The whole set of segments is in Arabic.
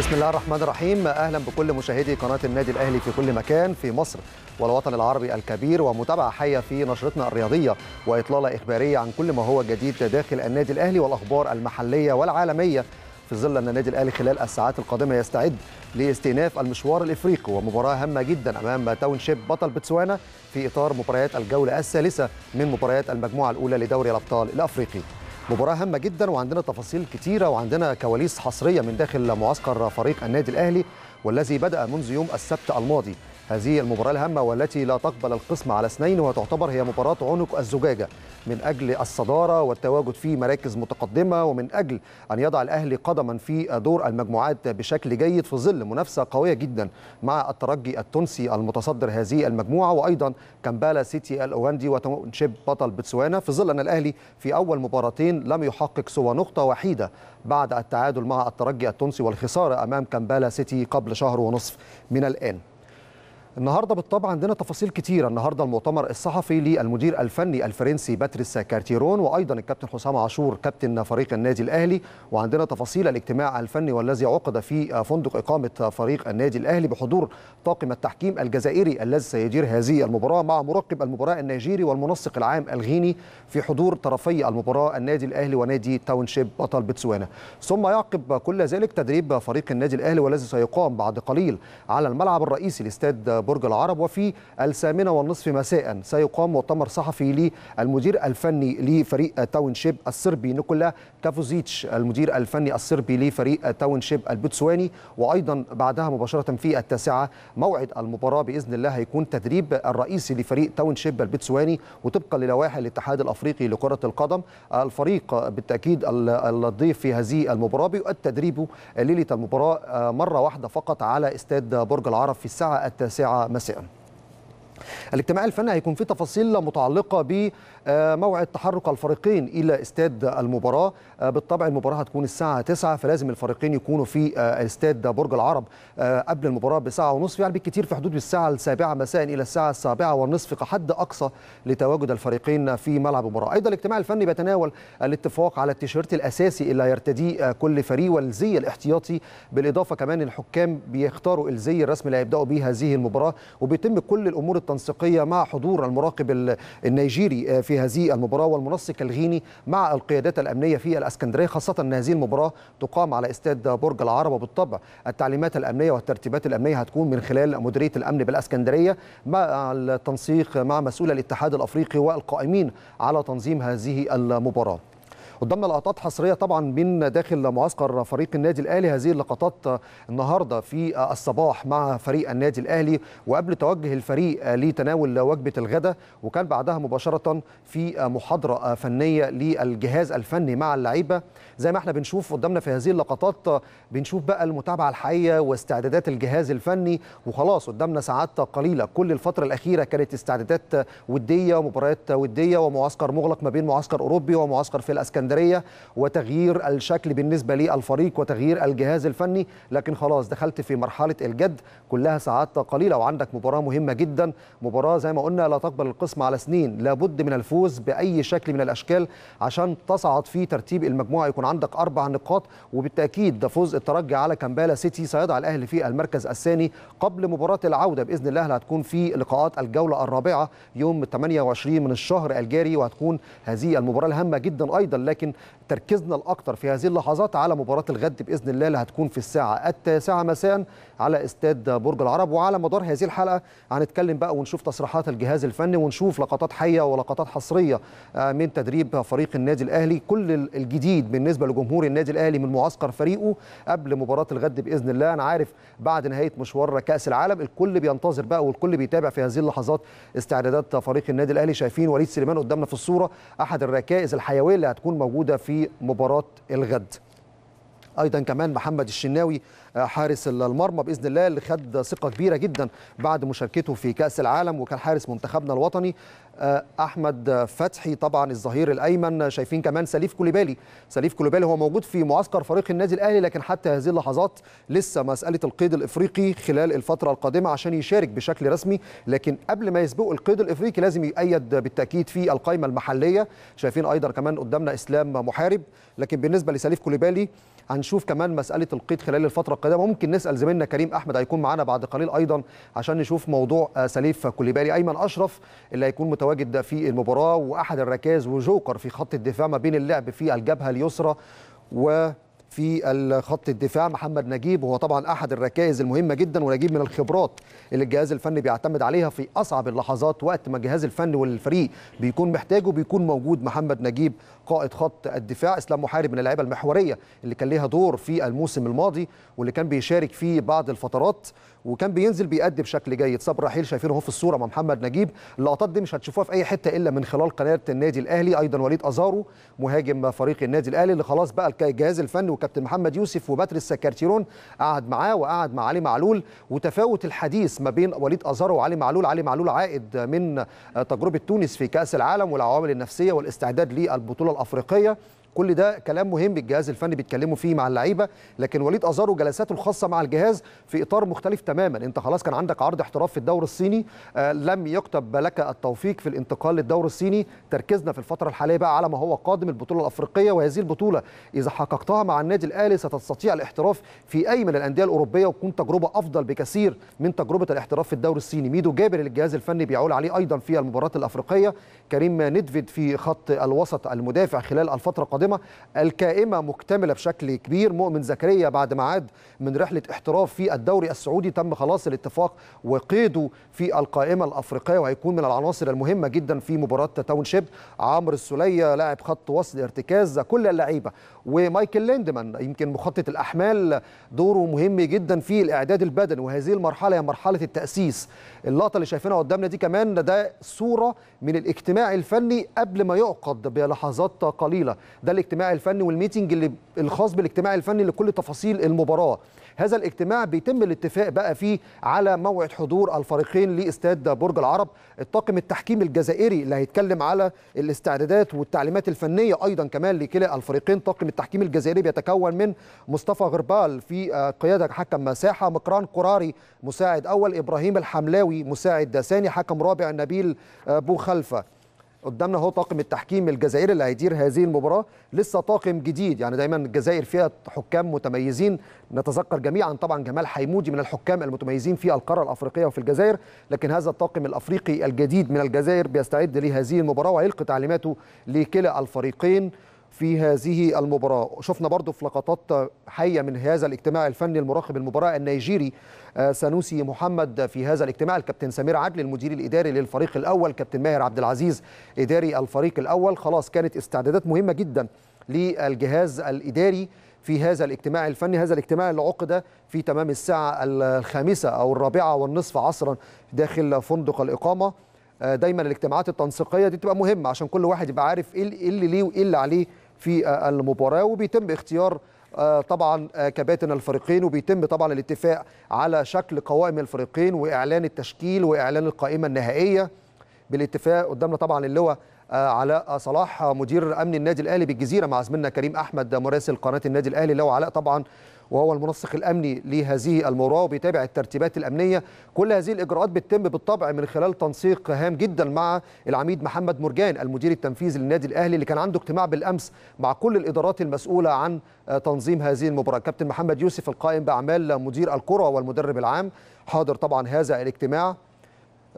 بسم الله الرحمن الرحيم اهلا بكل مشاهدي قناه النادي الاهلي في كل مكان في مصر والوطن العربي الكبير ومتابعه حيه في نشرتنا الرياضيه واطلاله اخباريه عن كل ما هو جديد داخل النادي الاهلي والاخبار المحليه والعالميه في ظل ان النادي الاهلي خلال الساعات القادمه يستعد لاستئناف المشوار الافريقي ومباراه هامه جدا امام تاون شيب بطل بتسوانا في اطار مباريات الجوله الثالثه من مباريات المجموعه الاولى لدوري الابطال الافريقي مباراه هامه جدا وعندنا تفاصيل كتيره وعندنا كواليس حصريه من داخل معسكر فريق النادي الاهلي والذي بدا منذ يوم السبت الماضي هذه المباراة الهامة والتي لا تقبل القسم على اثنين وتعتبر هي مباراة عنق الزجاجة من أجل الصدارة والتواجد في مراكز متقدمة ومن أجل أن يضع الأهلي قدما في دور المجموعات بشكل جيد في ظل منافسة قوية جدا مع الترجي التونسي المتصدر هذه المجموعة وأيضا كامبالا سيتي الأوغندي وتونشيب بطل بتسوانا في ظل أن الأهلي في أول مباراتين لم يحقق سوى نقطة وحيدة بعد التعادل مع الترجي التونسي والخسارة أمام كامبالا سيتي قبل شهر ونصف من الآن النهارده بالطبع عندنا تفاصيل كتيره النهارده المؤتمر الصحفي للمدير الفني الفرنسي باتريس كارتيرون وايضا الكابتن حسام عاشور كابتن فريق النادي الاهلي وعندنا تفاصيل الاجتماع الفني والذي عقد في فندق اقامه فريق النادي الاهلي بحضور طاقم التحكيم الجزائري الذي سيدير هذه المباراه مع مراقب المباراه النيجيري والمنسق العام الغيني في حضور طرفي المباراه النادي الاهلي ونادي تاونشيب بطل بتسوانا ثم يعقب كل ذلك تدريب فريق النادي الاهلي والذي سيقام بعد قليل على الملعب الرئيسي لاستاد برج العرب وفي الثامنة والنصف مساء سيقام مؤتمر صحفي للمدير الفني لفريق تاونشيب الصربي نيكولا كافوزيتش المدير الفني الصربي لفريق تاونشيب البتسواني وأيضا بعدها مباشرة في التاسعة موعد المباراة بإذن الله هيكون تدريب الرئيسي لفريق تاونشيب البتسواني وطبقا للوائح الاتحاد الأفريقي لكرة القدم الفريق بالتأكيد الضيف في هذه المباراة بيؤد تدريبه ليلة المباراة آه، مرة واحدة فقط على استاد برج العرب في الساعة التاسعة مساءً الاجتماع الفني هيكون فيه تفاصيل متعلقه ب آه، موعد تحرك الفريقين الى استاد المباراه آه، بالطبع المباراه هتكون الساعه 9 فلازم الفريقين يكونوا في آه، استاد برج العرب قبل المباراه بساعه ونصف يعني بالكثير في حدود الساعه السابعه مساء الى الساعه السابعه والنصف كحد اقصى لتواجد الفريقين في ملعب المباراه ايضا الاجتماع الفني بيتناول الاتفاق على التيشيرت الاساسي اللي هيرتديه كل فريق والزي الاحتياطي بالاضافه كمان الحكام بيختاروا الزي الرسمي اللي هيبداوا بيه هذه المباراه وبيتم كل الامور التنسيقيه مع حضور المراقب النيجيري في في هذه المباراة والمنسق الغيني مع القيادات الأمنية في الأسكندرية خاصة أن هذه المباراة تقام على استاد برج العرب وبالطبع التعليمات الأمنية والترتيبات الأمنية هتكون من خلال مديرية الأمن بالأسكندرية مع التنسيق مع مسؤول الاتحاد الأفريقي والقائمين على تنظيم هذه المباراة قدامنا لقطات حصريه طبعا من داخل معسكر فريق النادي الاهلي هذه اللقطات النهارده في الصباح مع فريق النادي الاهلي وقبل توجه الفريق لتناول وجبه الغداء وكان بعدها مباشره في محاضره فنيه للجهاز الفني مع اللعيبه زي ما احنا بنشوف قدامنا في هذه اللقطات بنشوف بقى المتابعه الحقيقيه واستعدادات الجهاز الفني وخلاص قدامنا ساعات قليله كل الفتره الاخيره كانت استعدادات وديه ومباريات وديه ومعسكر مغلق ما بين معسكر اوروبي ومعسكر في الاسكندريه الاسكندريه وتغيير الشكل بالنسبه للفريق وتغيير الجهاز الفني لكن خلاص دخلت في مرحله الجد كلها ساعات قليله وعندك مباراه مهمه جدا مباراه زي ما قلنا لا تقبل القسم على سنين لابد من الفوز باي شكل من الاشكال عشان تصعد في ترتيب المجموعه يكون عندك اربع نقاط وبالتاكيد ده فوز الترجي على كامبالا سيتي سيضع الاهلي في المركز الثاني قبل مباراه العوده باذن الله هتكون في لقاءات الجوله الرابعه يوم 28 من الشهر الجاري وهتكون هذه المباراه الهامه جدا ايضا لكن ولكن تركيزنا الاكثر في هذه اللحظات على مباراه الغد باذن الله اللي هتكون في الساعه التاسعه مساء على استاد برج العرب وعلى مدار هذه الحلقه هنتكلم بقى ونشوف تصريحات الجهاز الفني ونشوف لقطات حيه ولقطات حصريه آه، من تدريب فريق النادي الاهلي كل الجديد بالنسبه لجمهور النادي الاهلي من معسكر فريقه قبل مباراه الغد باذن الله انا عارف بعد نهايه مشوار كاس العالم الكل بينتظر بقى والكل بيتابع في هذه اللحظات استعدادات فريق النادي الاهلي شايفين وليد سليمان قدامنا في الصوره احد الركائز الحيويه اللي هتكون موجوده موجوده في مباراه الغد ايضا كمان محمد الشناوي حارس المرمى باذن الله اللي خد ثقه كبيره جدا بعد مشاركته في كاس العالم وكان حارس منتخبنا الوطني آه، احمد فتحي طبعا الظهير الايمن شايفين كمان سليف كوليبالي سليف كوليبالي هو موجود في معسكر فريق النادي الاهلي لكن حتى هذه اللحظات لسه مساله القيد الافريقي خلال الفتره القادمه عشان يشارك بشكل رسمي لكن قبل ما يسبقه القيد الافريقي لازم يؤيد بالتاكيد في القائمه المحليه شايفين ايضا كمان قدامنا اسلام محارب لكن بالنسبه لسليف كوليبالي هنشوف كمان مساله القيد خلال الفتره القدم ممكن نسال زميلنا كريم احمد هيكون معانا بعد قليل ايضا عشان نشوف موضوع آه، سليف كوليبالي ايمن اشرف اللي هيكون متواجد في المباراه واحد الركاز وجوكر في خط الدفاع ما بين اللعب في الجبهه اليسرى و في الخط الدفاع محمد نجيب هو طبعا احد الركائز المهمه جدا ونجيب من الخبرات اللي الجهاز الفني بيعتمد عليها في اصعب اللحظات وقت ما الجهاز الفني والفريق بيكون محتاجه بيكون موجود محمد نجيب قائد خط الدفاع اسلام محارب من اللعيبه المحوريه اللي كان ليها دور في الموسم الماضي واللي كان بيشارك في بعض الفترات وكان بينزل بيأدي بشكل جيد صبر رحيل شايفينه اهو في الصوره مع محمد نجيب اللقطات دي مش هتشوفوها في اي حته الا من خلال قناه النادي الاهلي ايضا وليد ازارو مهاجم فريق النادي الاهلي اللي خلاص بقى الجهاز الفني وكابتن محمد يوسف وبدر السكرتيرون قعد معاه وقعد مع علي معلول وتفاوت الحديث ما بين وليد ازارو وعلي معلول علي معلول عائد من تجربه تونس في كاس العالم والعوامل النفسيه والاستعداد للبطوله الافريقيه كل ده كلام مهم الجهاز الفني بيتكلموا فيه مع اللعيبه لكن وليد ازارو جلساته الخاصه مع الجهاز في اطار مختلف تماما انت خلاص كان عندك عرض احتراف في الدوري الصيني آه لم يكتب لك التوفيق في الانتقال للدوري الصيني تركيزنا في الفتره الحاليه بقى على ما هو قادم البطوله الافريقيه وهذه البطوله اذا حققتها مع النادي الاهلي ستستطيع الاحتراف في اي من الانديه الاوروبيه وتكون تجربه افضل بكثير من تجربه الاحتراف في الدوري الصيني ميدو جابر الجهاز الفني بيعول عليه ايضا في المباراه الافريقيه كريم ندفيد في خط الوسط المدافع خلال الفتره القادمة الكائمة مكتملة بشكل كبير مؤمن زكريا بعد ما عاد من رحلة احتراف في الدوري السعودي تم خلاص الاتفاق وقيده في القائمة الأفريقية وهيكون من العناصر المهمة جدا في مباراة تاون شيب عمرو السولية لاعب خط وسط ارتكاز كل اللعيبة ومايكل ليندمان يمكن مخطط الأحمال دوره مهم جدا في الإعداد البدني وهذه المرحلة هي مرحلة التأسيس اللقطة اللي شايفينها قدامنا دي كمان ده صورة من الاجتماع الفني قبل ما يعقد بلحظات قليلة ده ده الاجتماع الفني والميتنج اللي الخاص بالاجتماع الفني لكل تفاصيل المباراه هذا الاجتماع بيتم الاتفاق بقى فيه على موعد حضور الفريقين لاستاد برج العرب الطاقم التحكيم الجزائري اللي هيتكلم على الاستعدادات والتعليمات الفنيه ايضا كمان لكلا الفريقين طاقم التحكيم الجزائري بيتكون من مصطفى غربال في آه، قياده حكم مساحه مقران قراري مساعد اول ابراهيم الحملاوي مساعد ثاني حكم رابع نبيل آه، بوخلفه قدامنا هو طاقم التحكيم الجزائري اللي هيدير هذه المباراه لسه طاقم جديد يعني دايما الجزائر فيها حكام متميزين نتذكر جميعا طبعا جمال حيمودي من الحكام المتميزين في القاره الافريقيه وفي الجزائر لكن هذا الطاقم الافريقي الجديد من الجزائر بيستعد لهذه المباراه وهيلقي تعليماته لكلا الفريقين في هذه المباراة شفنا برضو في لقطات حية من هذا الاجتماع الفني المراقب المباراة النيجيري آه، سانوسي محمد في هذا الاجتماع الكابتن سمير عدل المدير الإداري للفريق الأول كابتن ماهر عبد العزيز إداري الفريق الأول خلاص كانت استعدادات مهمة جدا للجهاز الإداري في هذا الاجتماع الفني هذا الاجتماع اللي عقد في تمام الساعة الخامسة أو الرابعة والنصف عصرا داخل فندق الإقامة آه، دايما الاجتماعات التنسيقية دي بتبقى مهمة عشان كل واحد يبقى عارف إيه اللي ليه وإيه اللي عليه في آه، المباراة وبيتم اختيار آه، طبعا آه، كباتن الفريقين وبيتم طبعا الاتفاق على شكل قوائم الفريقين واعلان التشكيل واعلان القائمه النهائيه بالاتفاق قدامنا طبعا اللواء آه، علاء صلاح مدير امن النادي الاهلي بالجزيره مع زميلنا كريم احمد مراسل قناه النادي الاهلي له علاء طبعا وهو المنسق الامني لهذه المباراه وبيتابع الترتيبات الامنيه كل هذه الاجراءات بتتم بالطبع من خلال تنسيق هام جدا مع العميد محمد مرجان المدير التنفيذي للنادي الاهلي اللي كان عنده اجتماع بالامس مع كل الادارات المسؤوله عن آه، تنظيم هذه المباراه كابتن محمد يوسف القائم باعمال مدير الكره والمدرب العام حاضر طبعا هذا الاجتماع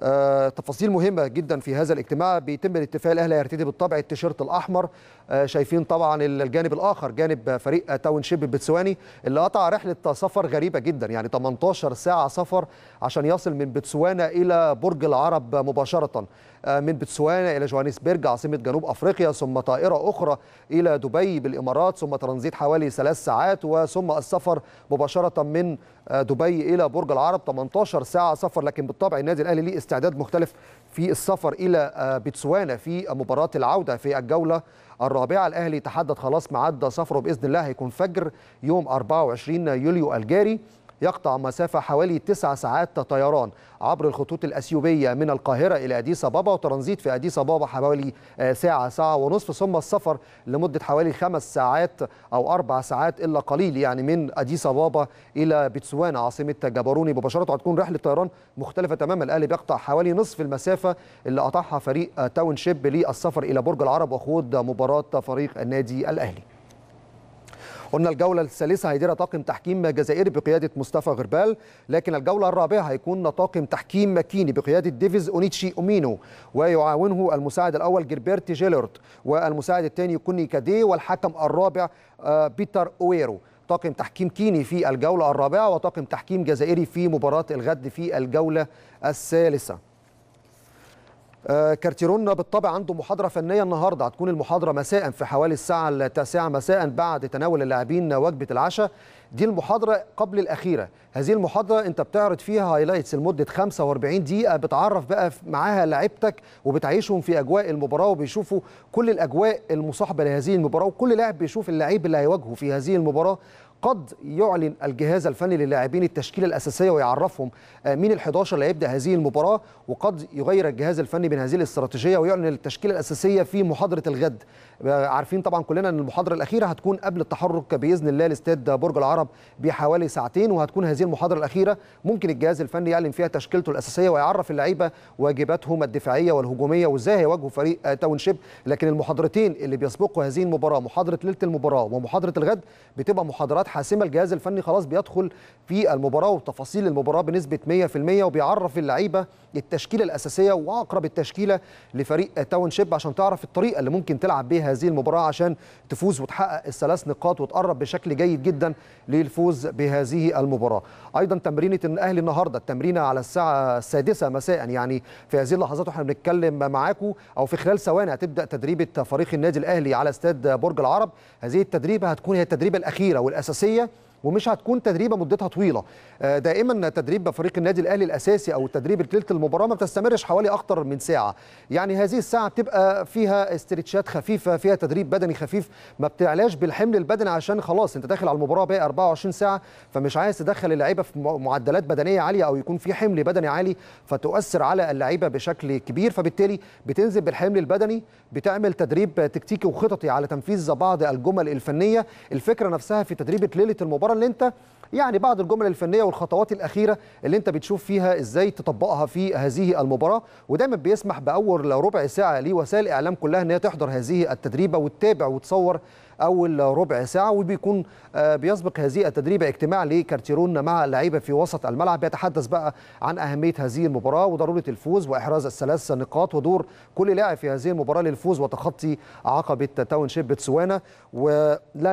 آه، تفاصيل مهمة جدا في هذا الاجتماع بيتم الاتفاق الاهلي هيرتدي بالطبع التيشيرت الأحمر آه، شايفين طبعا الجانب الآخر جانب فريق تاون شيب بتسواني اللي قطع رحلة سفر غريبة جدا يعني 18 ساعة سفر عشان يصل من بتسوانا إلى برج العرب مباشرة آه، من بتسوانا إلى جوهانسبرج عاصمة جنوب أفريقيا ثم طائرة أخرى إلى دبي بالإمارات ثم ترانزيت حوالي ثلاث ساعات وثم السفر مباشرة من آه، دبي إلى برج العرب 18 ساعة سفر لكن بالطبع النادي الأهلي ليه استعداد مختلف في السفر الى آه، بتسوانا في مباراه العوده في الجوله الرابعه الاهلي تحدد خلاص معد سفره باذن الله هيكون فجر يوم 24 يوليو الجاري يقطع مسافة حوالي تسع ساعات طيران عبر الخطوط الأثيوبية من القاهرة إلى أديس أبابا وترانزيت في أديس أبابا حوالي آه، ساعة ساعة ونصف ثم السفر لمدة حوالي خمس ساعات أو أربع ساعات إلا قليل يعني من أديس أبابا إلى بتسوانا عاصمة جبروني مباشرة هتكون رحلة طيران مختلفة تماما الأهلي بيقطع حوالي نصف المسافة اللي قطعها فريق آه، تاون شيب للسفر إلى برج العرب وخوض مباراة فريق النادي الأهلي قلنا الجولة الثالثة هيديرها طاقم تحكيم جزائري بقيادة مصطفى غربال لكن الجولة الرابعة هيكون طاقم تحكيم مكيني بقيادة ديفيز أونيتشي أومينو ويعاونه المساعد الأول جيلبرت جيلورد والمساعد الثاني كوني كادي والحكم الرابع آه، بيتر أويرو طاقم تحكيم كيني في الجولة الرابعة وطاقم تحكيم جزائري في مباراة الغد في الجولة الثالثة آه، كارتيرون بالطبع عنده محاضرة فنية النهاردة هتكون المحاضرة مساء في حوالي الساعة التاسعة مساء بعد تناول اللاعبين وجبة العشاء دي المحاضرة قبل الأخيرة هذه المحاضرة أنت بتعرض فيها هايلايتس لمدة 45 دقيقة بتعرف بقى معاها لعبتك وبتعيشهم في أجواء المباراة وبيشوفوا كل الأجواء المصاحبة لهذه المباراة وكل لاعب بيشوف اللعيب اللي هيواجهه في هذه المباراة قد يعلن الجهاز الفني للاعبين التشكيله الاساسيه ويعرفهم آه، مين ال11 اللي هيبدا هذه المباراه وقد يغير الجهاز الفني من هذه الاستراتيجيه ويعلن التشكيله الاساسيه في محاضره الغد آه، عارفين طبعا كلنا ان المحاضره الاخيره هتكون قبل التحرك باذن الله لاستاد برج العرب العرب بحوالي ساعتين وهتكون هذه المحاضرة الأخيرة ممكن الجهاز الفني يعلن فيها تشكيلته الأساسية ويعرف اللعيبة واجباتهم الدفاعية والهجومية وإزاي هيواجهوا فريق تاونشيب لكن المحاضرتين اللي بيسبقوا هذه المباراة محاضرة ليلة المباراة ومحاضرة الغد بتبقى محاضرات حاسمة الجهاز الفني خلاص بيدخل في المباراة وتفاصيل المباراة بنسبة 100% وبيعرف اللعيبة التشكيلة الأساسية وأقرب التشكيلة لفريق تاونشيب عشان تعرف الطريقة اللي ممكن تلعب بيها هذه المباراة عشان تفوز وتحقق الثلاث نقاط وتقرب بشكل جيد جدا للفوز بهذه المباراة أيضا تمرينة الأهلي النهاردة التمرينة على الساعة السادسة مساء يعني في هذه اللحظات وإحنا بنتكلم معاكم أو في خلال ثواني هتبدأ تدريبة فريق النادي الأهلي على استاد برج العرب هذه التدريبة هتكون هي التدريبة الأخيرة والأساسية ومش هتكون تدريبه مدتها طويله آه، دائما تدريب فريق النادي الاهلي الاساسي او التدريب ليله المباراه ما بتستمرش حوالي اكتر من ساعه يعني هذه الساعه بتبقى فيها استرتشات خفيفه فيها تدريب بدني خفيف ما بتعلاش بالحمل البدني عشان خلاص انت داخل على المباراه باقي 24 ساعه فمش عايز تدخل اللعيبه في معدلات بدنيه عاليه او يكون في حمل بدني عالي فتؤثر على اللعيبه بشكل كبير فبالتالي بتنزل بالحمل البدني بتعمل تدريب تكتيكي وخططي على تنفيذ بعض الجمل الفنيه الفكره نفسها في تدريب ليله المباراه المباراه اللي انت يعني بعض الجمل الفنيه والخطوات الاخيره اللي انت بتشوف فيها ازاي تطبقها في هذه المباراه ودايما بيسمح باول ربع ساعه لوسائل الاعلام كلها ان هي تحضر هذه التدريبه وتتابع وتصور اول ربع ساعه وبيكون آه، بيسبق هذه التدريبه اجتماع لكارتيرون مع اللعيبه في وسط الملعب بيتحدث بقى عن اهميه هذه المباراه وضروره الفوز واحراز الثلاث نقاط ودور كل لاعب في هذه المباراه للفوز وتخطي عقبه تاون شيب بتسوانا ولا